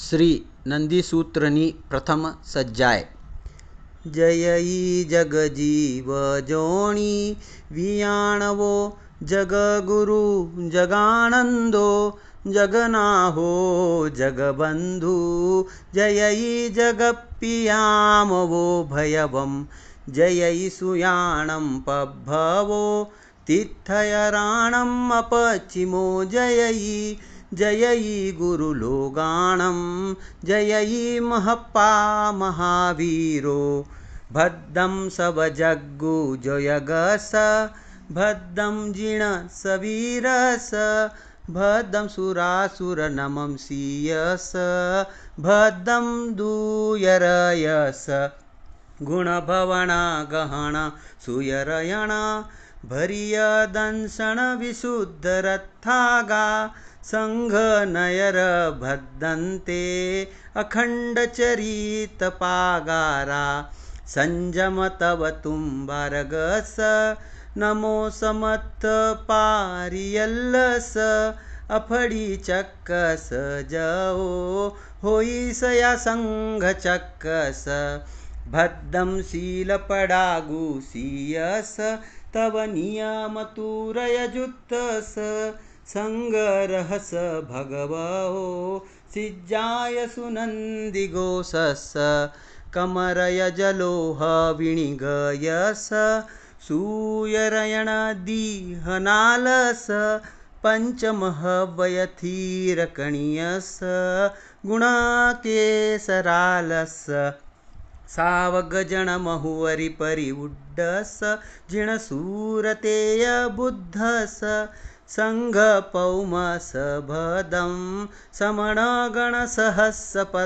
श्री सूत्रनी प्रथम सज्जय जयई जगजीवजोणी वियाणवो जगगुरु जगानन्दो जगनाहो जगबन्धु जययी जगप्यामवो भयवं जयई सुयाणं पभवो तीर्थयराणम् अपचिमो जयी जय गुरुलोगाणं जयी महप्पा महावीरो भद्रं सवजग्गु जग्गु जयगस भद्रं सवीरस भद्रं नमं सीयस भद्रं दूयरयस गुणभवणा गहन सुयरयण भरियदंशन विशुद्धरत्थागा संघ नयर भद्दन्ते पागारा संजम तव तुम्बारगस नमो समत्थ पारियल्लस अफडी चक्कस जओ सया संघ चक्कस सील शीलपडागुसीयस तव जुत्तस सङ्गरहस भगवो सिज्जाय सुनन्दिगोसस कमरय जलोहविणिगयस सूयरयणदीहनालस वयथीरकणीयस गुणाकेसरालस सावगजनमहुवरिपरिवुड्डस जिणसूरतेयबुद्धस सङ्घपौमसभदं भदं समणगणसहस्र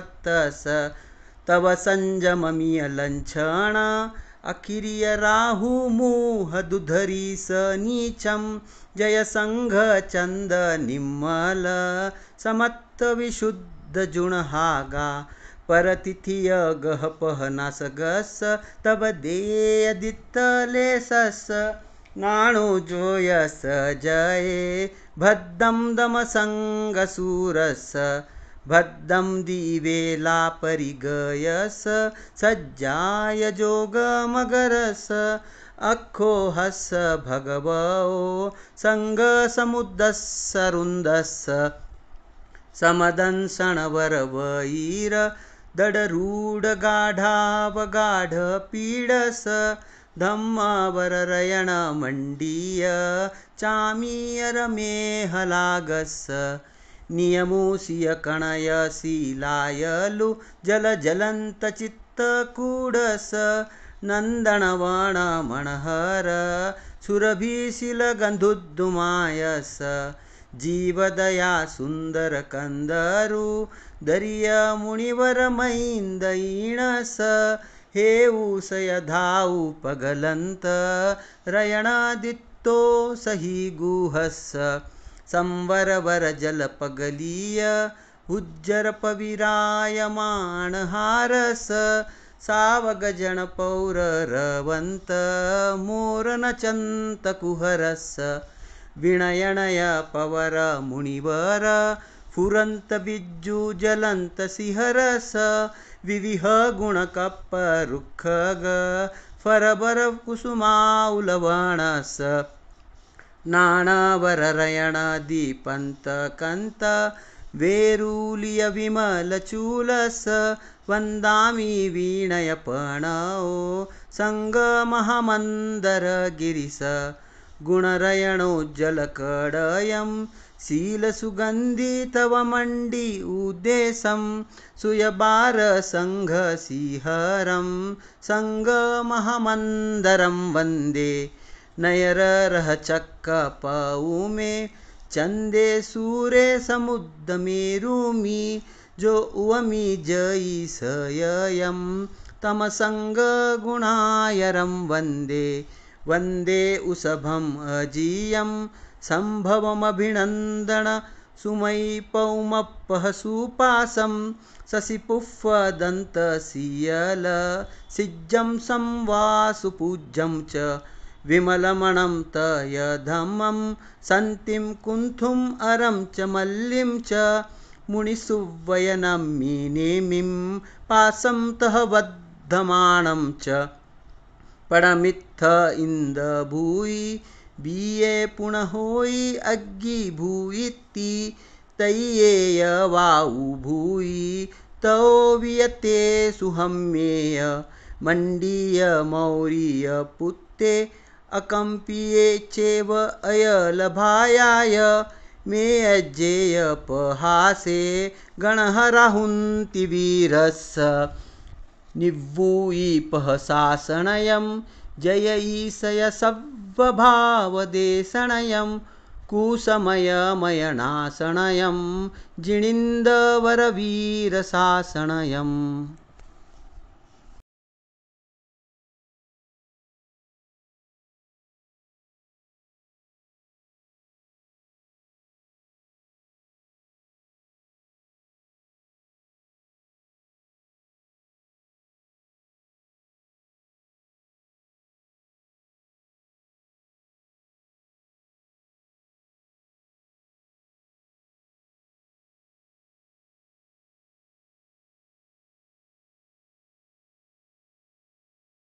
तव सञ्जममियलञ्छण अकिरिय राहु स नीचं जय सङ्घचन्द निमल समत्त्वविशुद्धजुणहागा परतिथियगहपह न तव नाणुजोयस जये भद्रं दमसङ्गसूरस भद्रं दिवेला परिगयस सज्जाय जोगमगरस अखो हस भगवो सङ्गसमुद्दः समदंसणवरवैर दडरूढगाढावगाढपीडस मेहलागस चामीयरमेहलागस् नियमोषियकणयशीलाय लु जल जलन्तचित्तकूडस नन्दनवणमणहर सुरभिशिलगन्धुदुमाय स जीवदया सुन्दरकन्दरु दरियमुनिवरमैन्दयिणस हे ऊषयधाउ उपगलन्त रयणादित्तो स हि गुहस्स संवरवरजलपगलीय उज्जरपविरायमाणहारस सावगजनपौररवन्त मोरनचन्तकुहरस् पवर मुनिवर फुरन्त विज्जु जलन्त सिहरस विविह गुणकप्परुखग फरबरकुसुमाौलवणस नाणावररयणा दीपन्तकन्तवेरूलियविमलचूलस वन्दामि वीणयपणो सङ्गमहमन्दरगिरिस गुणरयणो जलकडयम् शीलसुगन्धि तव मण्डी उद्देशं सुयबारसङ्घसिहरं सङ्गमहमन्दरं वन्दे नयरहचकपौमे चन्दे सूरे समुद्दमे उवमि जयि जयिषयम् तमसङ्गगुणायरं वन्दे वन्दे उषभम् अजीयम् शम्भवमभिनन्दनसुमयिपौमप्पः सुपासं शशिपुह्फदन्तशीयल सिज्जं संवासुपूज्यं च विमलमणं तयधमं सन्तिं अरं च मल्लिं च मुनिसुवयनं मिनेमिं पासं तः वधमाणं च परमित्थ इन्दभूयि ीये पुणोयि तैयेय वाउ भूयि तौ वियते सुहम्मेय सुहम्येय पुत्ते अकम्पिये चेव अयलभायाय मे अज्जेयपहासे गणहराहुन्ति वीरस निवूयिपः पहसासनयम् जय ईशय ईषयसवभावदेशणयं कूसमयमयनासनयं जिनिन्दवरवीरशासनयम्